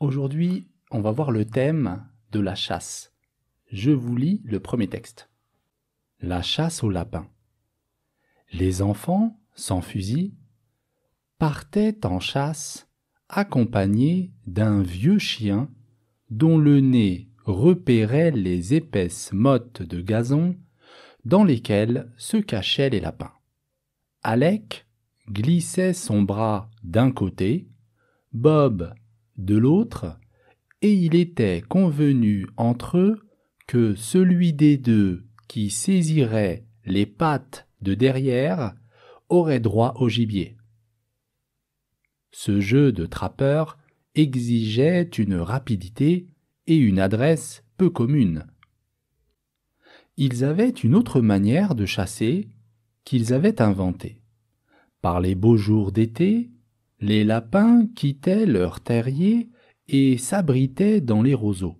Aujourd'hui, on va voir le thème de la chasse. Je vous lis le premier texte. La chasse au lapin. Les enfants, sans fusil, partaient en chasse accompagnés d'un vieux chien dont le nez repérait les épaisses mottes de gazon dans lesquelles se cachaient les lapins. Alec glissait son bras d'un côté, Bob de l'autre, et il était convenu entre eux que celui des deux qui saisirait les pattes de derrière aurait droit au gibier. Ce jeu de trappeur exigeait une rapidité et une adresse peu communes. Ils avaient une autre manière de chasser qu'ils avaient inventée. Par les beaux jours d'été, les lapins quittaient leurs terriers et s'abritaient dans les roseaux.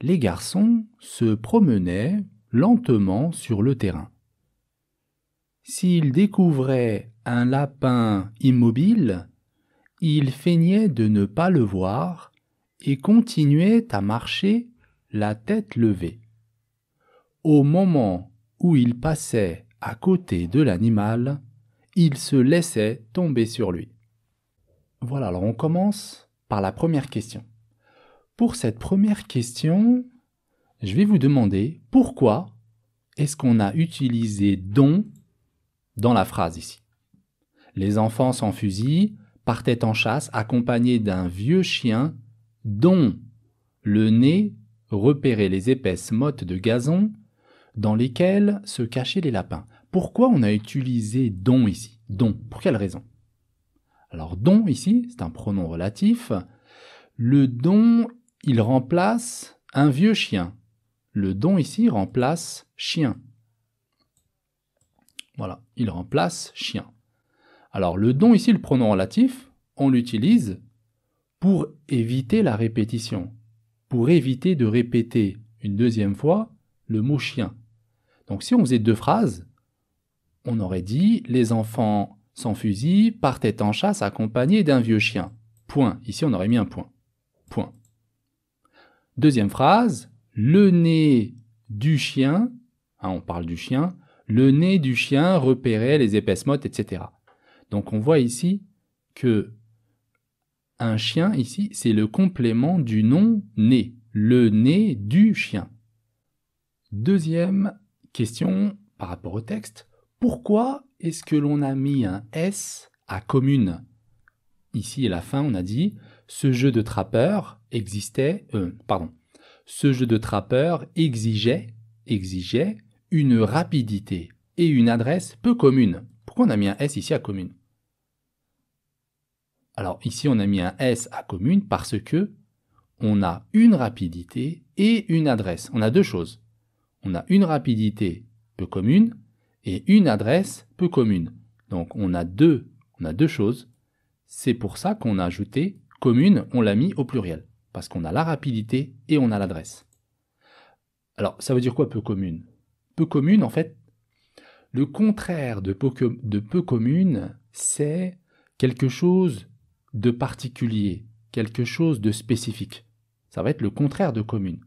Les garçons se promenaient lentement sur le terrain. S'ils découvraient un lapin immobile, ils feignaient de ne pas le voir et continuaient à marcher la tête levée. Au moment où ils passaient à côté de l'animal, il se laissait tomber sur lui. Voilà, alors on commence par la première question. Pour cette première question, je vais vous demander pourquoi est-ce qu'on a utilisé don dans la phrase ici. Les enfants sans fusil partaient en chasse accompagnés d'un vieux chien dont le nez repérait les épaisses mottes de gazon dans lesquelles se cachaient les lapins. Pourquoi on a utilisé don ici Don, pour quelle raison Alors don ici, c'est un pronom relatif. Le don, il remplace un vieux chien. Le don ici remplace chien. Voilà, il remplace chien. Alors le don ici, le pronom relatif, on l'utilise pour éviter la répétition, pour éviter de répéter une deuxième fois le mot chien. Donc si on faisait deux phrases, on aurait dit les enfants sans fusil partaient en chasse accompagnés d'un vieux chien. Point. Ici, on aurait mis un point. Point. Deuxième phrase, le nez du chien, hein, on parle du chien, le nez du chien repérait les épaisses mottes, etc. Donc on voit ici que un chien, ici, c'est le complément du nom nez, le nez du chien. Deuxième question par rapport au texte, pourquoi est-ce que l'on a mis un S à commune Ici, à la fin, on a dit ce jeu de trappeur existait, euh, pardon, ce jeu de trappeur exigeait, exigeait une rapidité et une adresse peu commune. Pourquoi on a mis un S ici à commune Alors ici, on a mis un S à commune parce que on a une rapidité et une adresse. On a deux choses. On a une rapidité peu commune et une adresse peu commune. Donc on a deux, on a deux choses. C'est pour ça qu'on a ajouté commune, on l'a mis au pluriel, parce qu'on a la rapidité et on a l'adresse. Alors ça veut dire quoi peu commune Peu commune, en fait, le contraire de peu, de peu commune, c'est quelque chose de particulier, quelque chose de spécifique. Ça va être le contraire de commune.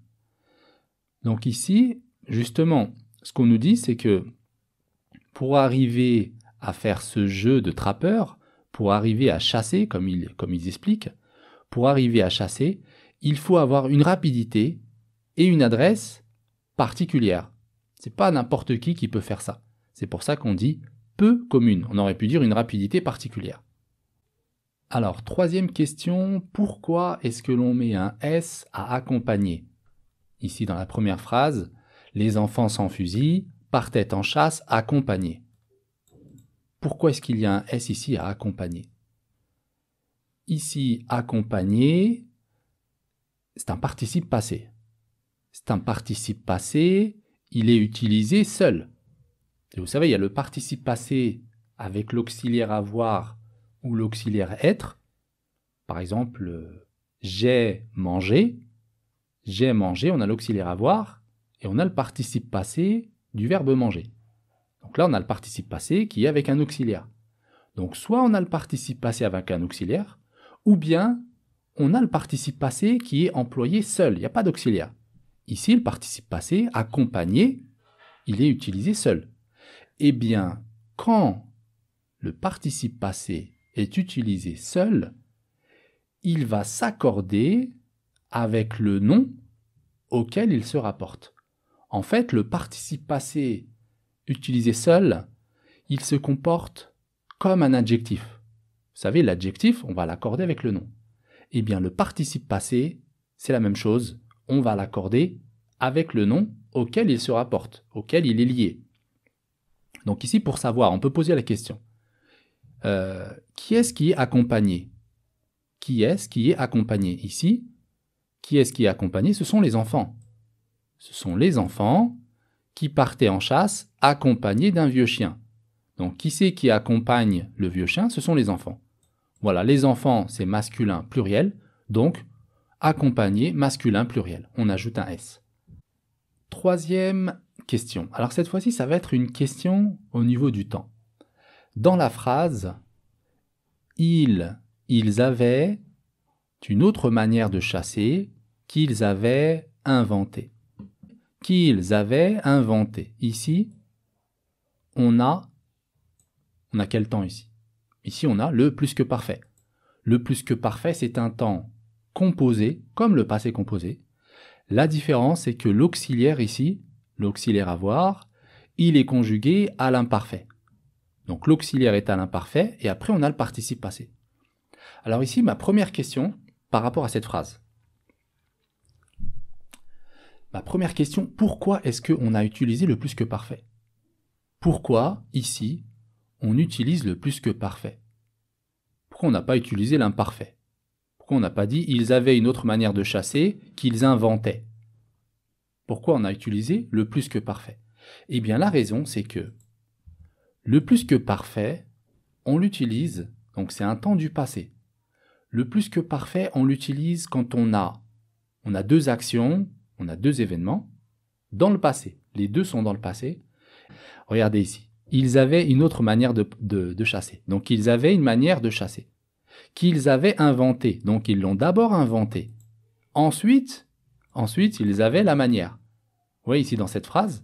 Donc ici, justement, ce qu'on nous dit, c'est que pour arriver à faire ce jeu de trappeur, pour arriver à chasser, comme ils, comme ils expliquent, pour arriver à chasser, il faut avoir une rapidité et une adresse particulière. C'est pas n'importe qui qui peut faire ça. C'est pour ça qu'on dit peu commune. On aurait pu dire une rapidité particulière. Alors, troisième question, pourquoi est-ce que l'on met un S à accompagner Ici, dans la première phrase, les enfants sans fusil, partait en chasse accompagné. Pourquoi est-ce qu'il y a un S ici à accompagner Ici, accompagné, c'est un participe passé. C'est un participe passé, il est utilisé seul. Et vous savez, il y a le participe passé avec l'auxiliaire avoir ou l'auxiliaire être. Par exemple, j'ai mangé. J'ai mangé, on a l'auxiliaire avoir et on a le participe passé du verbe manger. Donc là, on a le participe passé qui est avec un auxiliaire. Donc soit on a le participe passé avec un auxiliaire, ou bien on a le participe passé qui est employé seul, il n'y a pas d'auxiliaire. Ici, le participe passé accompagné, il est utilisé seul. Eh bien, quand le participe passé est utilisé seul, il va s'accorder avec le nom auquel il se rapporte. En fait, le participe passé utilisé seul, il se comporte comme un adjectif. Vous savez, l'adjectif, on va l'accorder avec le nom. Eh bien, le participe passé, c'est la même chose. On va l'accorder avec le nom auquel il se rapporte, auquel il est lié. Donc ici, pour savoir, on peut poser la question. Euh, qui est-ce qui est accompagné Qui est-ce qui est accompagné Ici, qui est-ce qui est accompagné Ce sont les enfants ce sont les enfants qui partaient en chasse accompagnés d'un vieux chien. Donc qui c'est qui accompagne le vieux chien Ce sont les enfants. Voilà, les enfants, c'est masculin pluriel, donc accompagné masculin pluriel. On ajoute un S. Troisième question. Alors cette fois-ci, ça va être une question au niveau du temps. Dans la phrase, ils, ils avaient une autre manière de chasser qu'ils avaient inventée qu'ils avaient inventé. Ici, on a, on a quel temps ici Ici, on a le plus que parfait. Le plus que parfait, c'est un temps composé, comme le passé composé. La différence, c'est que l'auxiliaire ici, l'auxiliaire avoir, il est conjugué à l'imparfait. Donc l'auxiliaire est à l'imparfait, et après on a le participe passé. Alors ici, ma première question par rapport à cette phrase. Ma première question, pourquoi est-ce qu'on a utilisé le plus que parfait Pourquoi, ici, on utilise le plus que parfait Pourquoi on n'a pas utilisé l'imparfait Pourquoi on n'a pas dit ils avaient une autre manière de chasser qu'ils inventaient Pourquoi on a utilisé le plus que parfait Eh bien la raison, c'est que le plus que parfait, on l'utilise, donc c'est un temps du passé. Le plus que parfait, on l'utilise quand on a, on a deux actions on a deux événements dans le passé. Les deux sont dans le passé. Regardez ici. Ils avaient une autre manière de, chasser. Donc ils avaient une manière de chasser qu'ils avaient inventée. Donc ils l'ont d'abord inventé. Ensuite, ensuite, ils avaient la manière. Vous voyez ici dans cette phrase,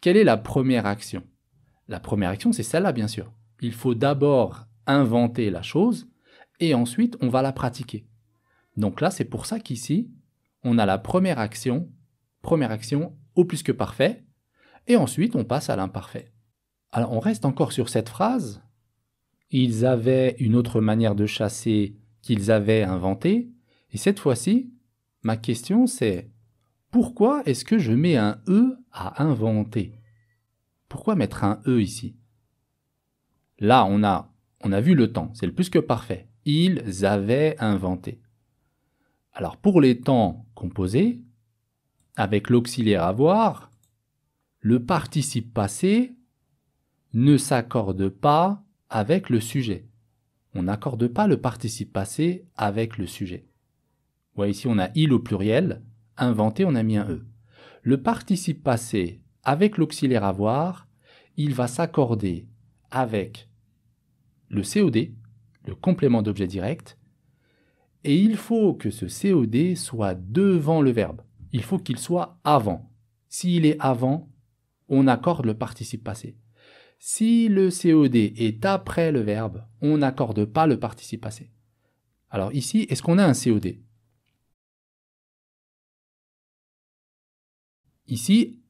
quelle est la première action La première action, c'est celle-là, bien sûr. Il faut d'abord inventer la chose et ensuite on va la pratiquer. Donc là, c'est pour ça qu'ici, on a la première action, première action au plus que parfait, et ensuite on passe à l'imparfait. Alors on reste encore sur cette phrase. Ils avaient une autre manière de chasser qu'ils avaient inventée, et cette fois-ci, ma question c'est pourquoi est-ce que je mets un E à inventer Pourquoi mettre un E ici Là, on a, on a vu le temps, c'est le plus que parfait. Ils avaient inventé. Alors pour les temps composés, avec l'auxiliaire avoir, le participe passé ne s'accorde pas avec le sujet. On n'accorde pas le participe passé avec le sujet. Ouais, ici on a il au pluriel, inventé on a mis un e. Le participe passé avec l'auxiliaire avoir, il va s'accorder avec le COD, le complément d'objet direct, et il faut que ce COD soit devant le verbe. Il faut qu'il soit avant. S'il est avant, on accorde le participe passé. Si le COD est après le verbe, on n'accorde pas le participe passé. Alors ici, est-ce qu'on a un COD Ici,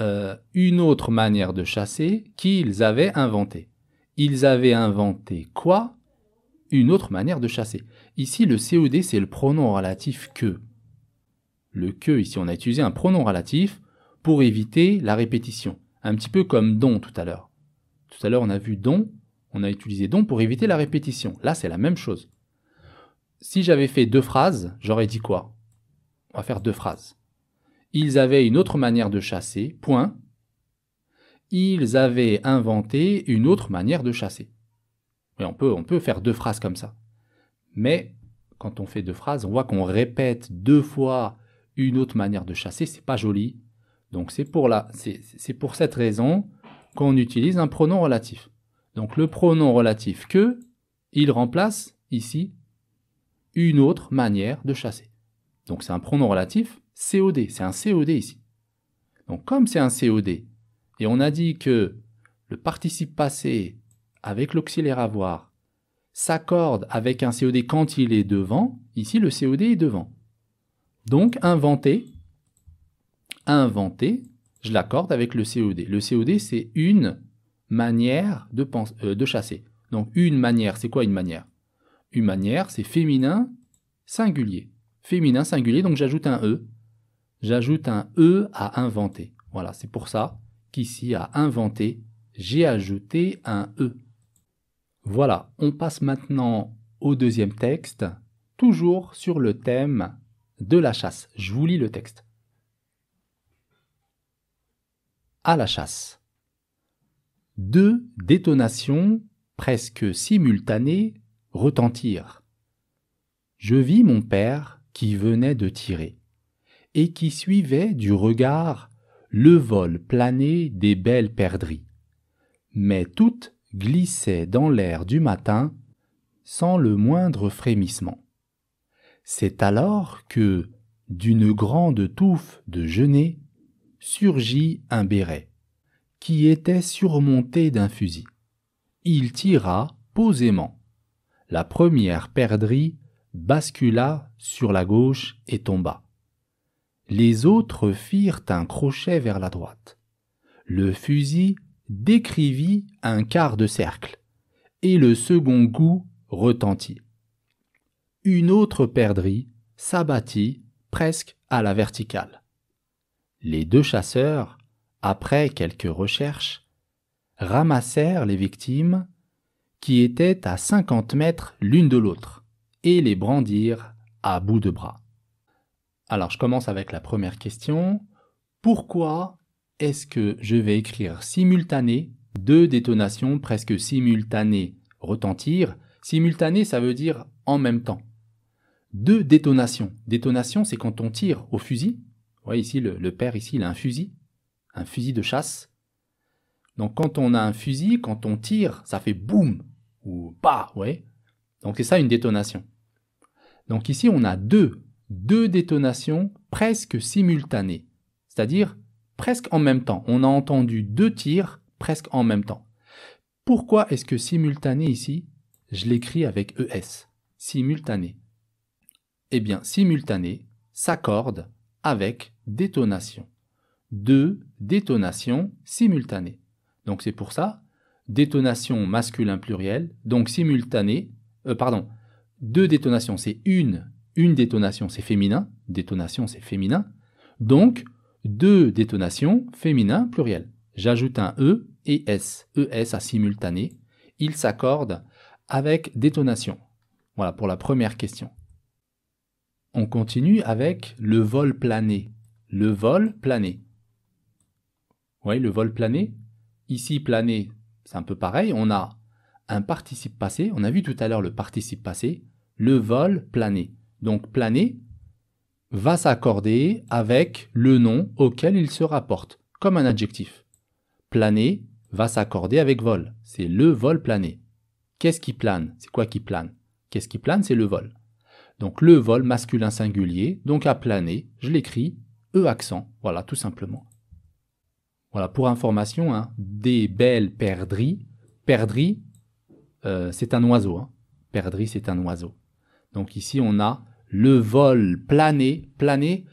euh, une autre manière de chasser qu'ils avaient inventée. Ils avaient inventé quoi une autre manière de chasser. Ici, le COD, c'est le pronom relatif que. Le que, ici, on a utilisé un pronom relatif pour éviter la répétition. Un petit peu comme don tout à l'heure. Tout à l'heure, on a vu don, on a utilisé don pour éviter la répétition. Là, c'est la même chose. Si j'avais fait deux phrases, j'aurais dit quoi On va faire deux phrases. Ils avaient une autre manière de chasser, point. Ils avaient inventé une autre manière de chasser on peut, faire deux phrases comme ça. Mais quand on fait deux phrases, on voit qu'on répète deux fois une autre manière de chasser, c'est pas joli. Donc c'est pour, c'est pour cette raison qu'on utilise un pronom relatif. Donc le pronom relatif que, il remplace ici une autre manière de chasser. Donc c'est un pronom relatif COD, c'est un COD ici. Donc comme c'est un COD, et on a dit que le participe passé avec l'auxiliaire avoir s'accorde avec un COD quand il est devant, ici le COD est devant. Donc inventer, inventer, je l'accorde avec le COD. Le COD, c'est une manière de, euh, de chasser. Donc une manière, c'est quoi une manière Une manière, c'est féminin singulier. Féminin singulier, donc j'ajoute un E. J'ajoute un E à inventer. Voilà, c'est pour ça qu'ici, à inventer, j'ai ajouté un E. Voilà, on passe maintenant au deuxième texte, toujours sur le thème de la chasse. Je vous lis le texte. À la chasse. Deux détonations presque simultanées retentirent. Je vis mon père qui venait de tirer et qui suivait du regard le vol plané des belles perdrix. Mais toutes glissait dans l'air du matin sans le moindre frémissement. C'est alors que, d'une grande touffe de genêts, surgit un béret, qui était surmonté d'un fusil. Il tira posément. La première perdrix bascula sur la gauche et tomba. Les autres firent un crochet vers la droite. Le fusil décrivit un quart de cercle, et le second coup retentit. Une autre perdrie s'abattit presque à la verticale. Les deux chasseurs, après quelques recherches, ramassèrent les victimes, qui étaient à cinquante mètres l'une de l'autre, et les brandirent à bout de bras. Alors je commence avec la première question. Pourquoi est-ce que je vais écrire simultané deux détonations presque simultanées retentir Simultané, ça veut dire en même temps. Deux détonations. Détonation, c'est quand on tire au fusil. Vous voyez ici, le, père, ici, il a un fusil, un fusil de chasse. Donc quand on a un fusil, quand on tire, ça fait boum ou pas, ouais. Donc c'est ça une détonation. Donc ici, on a deux, deux détonations presque simultanées. C'est-à-dire, presque en même temps. On a entendu deux tirs presque en même temps. Pourquoi est-ce que simultané ici, je l'écris avec ES Simultané. Eh bien, simultané s'accorde avec détonation. Deux détonations simultanées. Donc c'est pour ça, détonation masculin pluriel, donc simultané, euh, pardon, deux détonations c'est une, une détonation c'est féminin, détonation c'est féminin. Donc, deux détonations féminin pluriel. J'ajoute un E et S. ES à simultané. Ils s'accordent avec détonation. Voilà pour la première question. On continue avec le vol plané. Le vol plané. Vous le vol plané Ici, plané, c'est un peu pareil. On a un participe passé. On a vu tout à l'heure le participe passé. Le vol plané. Donc plané, va s'accorder avec le nom auquel il se rapporte, comme un adjectif. Planer va s'accorder avec vol. C'est le vol plané. Qu'est-ce qui plane C'est quoi qui plane Qu'est-ce qui plane C'est le vol. Donc le vol masculin singulier, donc à planer, je l'écris E accent, voilà tout simplement. Voilà pour information, hein, des belles perdries. Perdrix, euh, c'est un oiseau. Hein. c'est un oiseau. Donc ici, on a le vol plané. Plané,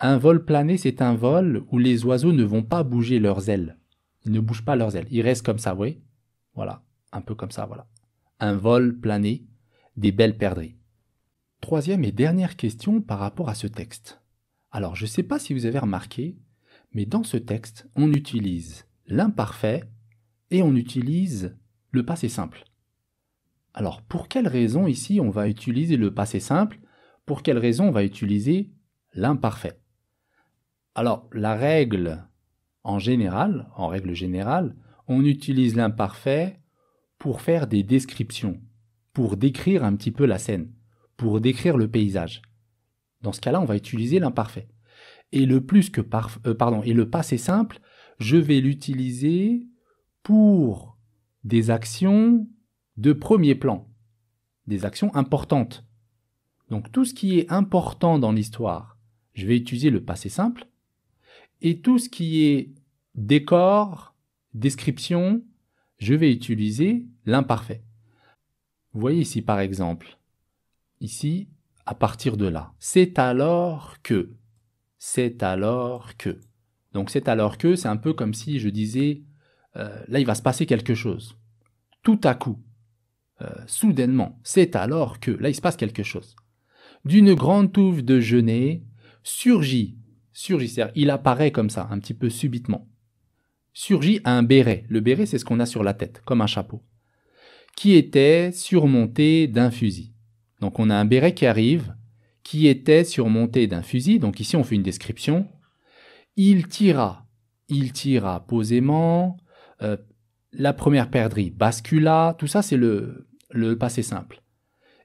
un vol plané, c'est un vol où les oiseaux ne vont pas bouger leurs ailes. Ils ne bougent pas leurs ailes. Ils restent comme ça, vous voyez Voilà, un peu comme ça, voilà. Un vol plané, des belles perdrix. Troisième et dernière question par rapport à ce texte. Alors, je ne sais pas si vous avez remarqué, mais dans ce texte, on utilise l'imparfait et on utilise le passé simple. Alors, pour quelle raison ici on va utiliser le passé simple pour quelle raison on va utiliser l'imparfait Alors, la règle en général, en règle générale, on utilise l'imparfait pour faire des descriptions, pour décrire un petit peu la scène, pour décrire le paysage. Dans ce cas-là, on va utiliser l'imparfait. Et le plus que euh, pardon, et le passé simple, je vais l'utiliser pour des actions de premier plan, des actions importantes, donc tout ce qui est important dans l'histoire, je vais utiliser le passé simple. Et tout ce qui est décor, description, je vais utiliser l'imparfait. Vous voyez ici par exemple, ici, à partir de là, c'est alors que, c'est alors que. Donc c'est alors que, c'est un peu comme si je disais, euh, là il va se passer quelque chose, tout à coup, euh, soudainement, c'est alors que, là il se passe quelque chose d'une grande touffe de genêts, surgit, surgit, cest il apparaît comme ça, un petit peu subitement, surgit un béret. Le béret, c'est ce qu'on a sur la tête, comme un chapeau, qui était surmonté d'un fusil. Donc on a un béret qui arrive, qui était surmonté d'un fusil, donc ici on fait une description. Il tira, il tira posément, euh, la première perdrix bascula, tout ça c'est le, le passé simple,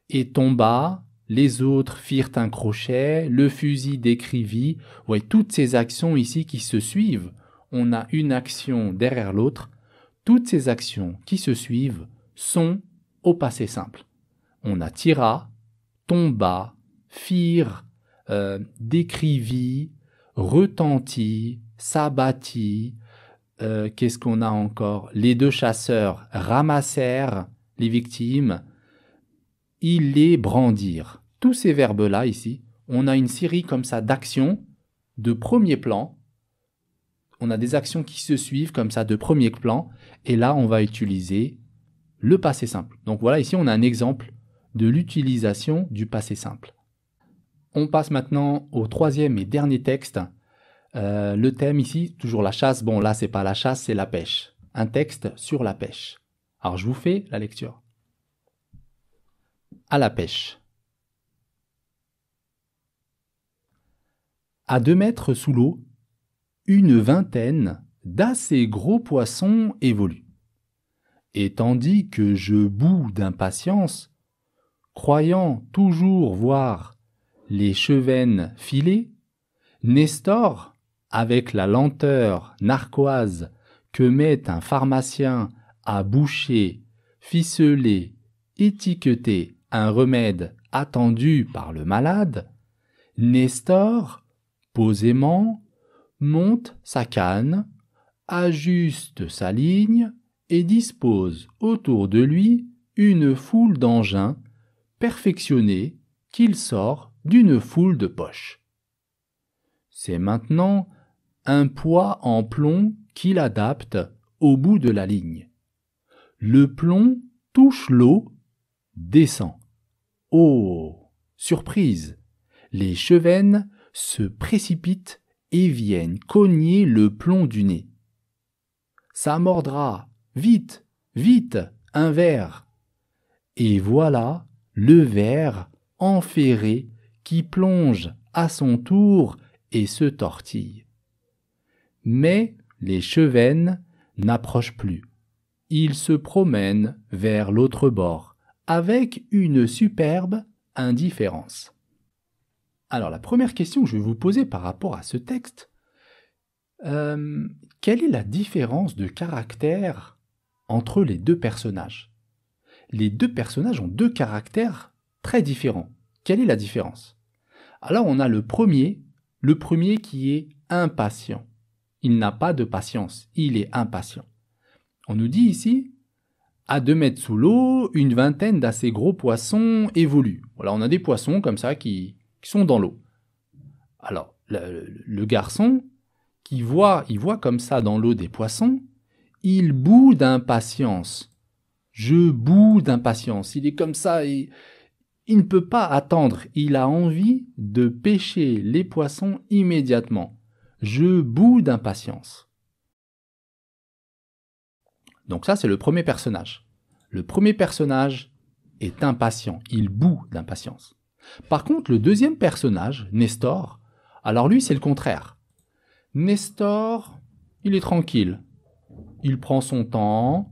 et tomba les autres firent un crochet, le fusil décrivit. Vous voyez, toutes ces actions ici qui se suivent, on a une action derrière l'autre. Toutes ces actions qui se suivent sont au passé simple. On a tira, tomba, firent, euh, décrivit, retentit, s'abattit. Euh, qu'est-ce qu'on a encore Les deux chasseurs ramassèrent les victimes, il est brandir. Tous ces verbes-là ici, on a une série comme ça d'actions de premier plan. On a des actions qui se suivent comme ça de premier plan. Et là, on va utiliser le passé simple. Donc voilà, ici, on a un exemple de l'utilisation du passé simple. On passe maintenant au troisième et dernier texte. Euh, le thème ici, toujours la chasse. Bon, là, c'est pas la chasse, c'est la pêche. Un texte sur la pêche. Alors, je vous fais la lecture. À la pêche. À deux mètres sous l'eau, une vingtaine d'assez gros poissons évoluent. Et tandis que je boue d'impatience, croyant toujours voir les chevennes filer, Nestor, avec la lenteur narquoise que met un pharmacien à boucher, ficeler, étiqueter un remède attendu par le malade, Nestor, posément, monte sa canne, ajuste sa ligne et dispose autour de lui une foule d'engins perfectionnés qu'il sort d'une foule de poches. C'est maintenant un poids en plomb qu'il adapte au bout de la ligne. Le plomb touche l'eau, descend. Oh Surprise Les chevennes se précipitent et viennent cogner le plomb du nez. Ça mordra Vite Vite Un verre Et voilà le verre enferré qui plonge à son tour et se tortille. Mais les chevennes n'approchent plus. Ils se promènent vers l'autre bord avec une superbe indifférence. Alors la première question que je vais vous poser par rapport à ce texte, euh, quelle est la différence de caractère entre les deux personnages Les deux personnages ont deux caractères très différents. Quelle est la différence Alors on a le premier, le premier qui est impatient. Il n'a pas de patience, il est impatient. On nous dit ici, à 2 mètres sous l'eau, une vingtaine d'assez gros poissons évoluent. Voilà, on a des poissons comme ça qui, sont dans l'eau. Alors, le, garçon, qui voit, il voit comme ça dans l'eau des poissons, il bout d'impatience. Je bout d'impatience. Il est comme ça et il ne peut pas attendre. Il a envie de pêcher les poissons immédiatement. Je bout d'impatience. Donc ça, c'est le premier personnage. Le premier personnage est impatient, il bout d'impatience. Par contre, le deuxième personnage, Nestor, alors lui, c'est le contraire. Nestor, il est tranquille. Il prend son temps.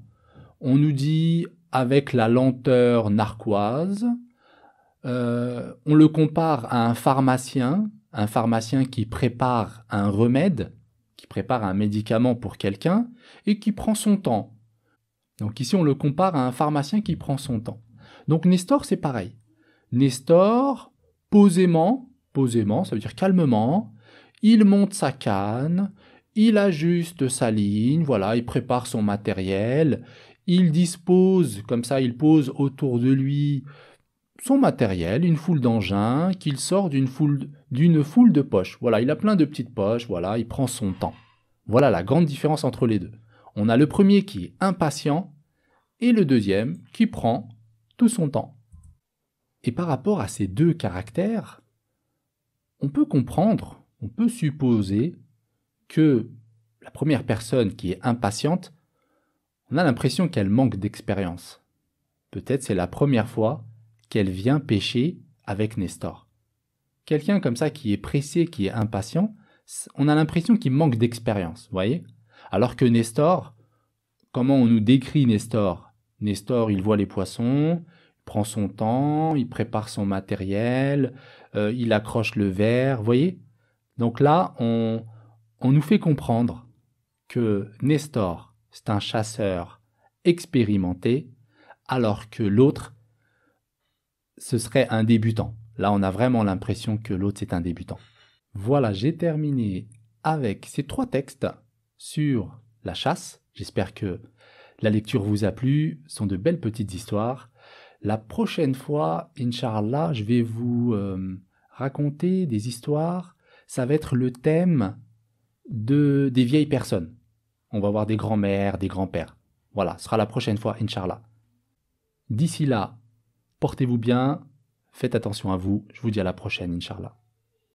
On nous dit avec la lenteur narquoise. Euh, on le compare à un pharmacien, un pharmacien qui prépare un remède, qui prépare un médicament pour quelqu'un, et qui prend son temps. Donc ici, on le compare à un pharmacien qui prend son temps. Donc Nestor, c'est pareil. Nestor, posément, posément, ça veut dire calmement, il monte sa canne, il ajuste sa ligne, voilà, il prépare son matériel, il dispose, comme ça, il pose autour de lui son matériel, une foule d'engins, qu'il sort d'une foule, d'une foule de poches. Voilà, il a plein de petites poches, voilà, il prend son temps. Voilà la grande différence entre les deux. On a le premier qui est impatient et le deuxième qui prend tout son temps. Et par rapport à ces deux caractères, on peut comprendre, on peut supposer que la première personne qui est impatiente, on a l'impression qu'elle manque d'expérience. Peut-être c'est la première fois qu'elle vient pêcher avec Nestor. Quelqu'un comme ça qui est pressé, qui est impatient, on a l'impression qu'il manque d'expérience, voyez alors que Nestor, comment on nous décrit Nestor Nestor, il voit les poissons, il prend son temps, il prépare son matériel, euh, il accroche le verre, voyez Donc là, on, on nous fait comprendre que Nestor, c'est un chasseur expérimenté, alors que l'autre, ce serait un débutant. Là, on a vraiment l'impression que l'autre, c'est un débutant. Voilà, j'ai terminé avec ces trois textes sur la chasse. J'espère que la lecture vous a plu. Ce sont de belles petites histoires. La prochaine fois, Inch'Allah, je vais vous euh, raconter des histoires. Ça va être le thème de, des vieilles personnes. On va voir des grands-mères, des grands-pères. Voilà, ce sera la prochaine fois, Inch'Allah. D'ici là, portez-vous bien, faites attention à vous. Je vous dis à la prochaine, Inch'Allah.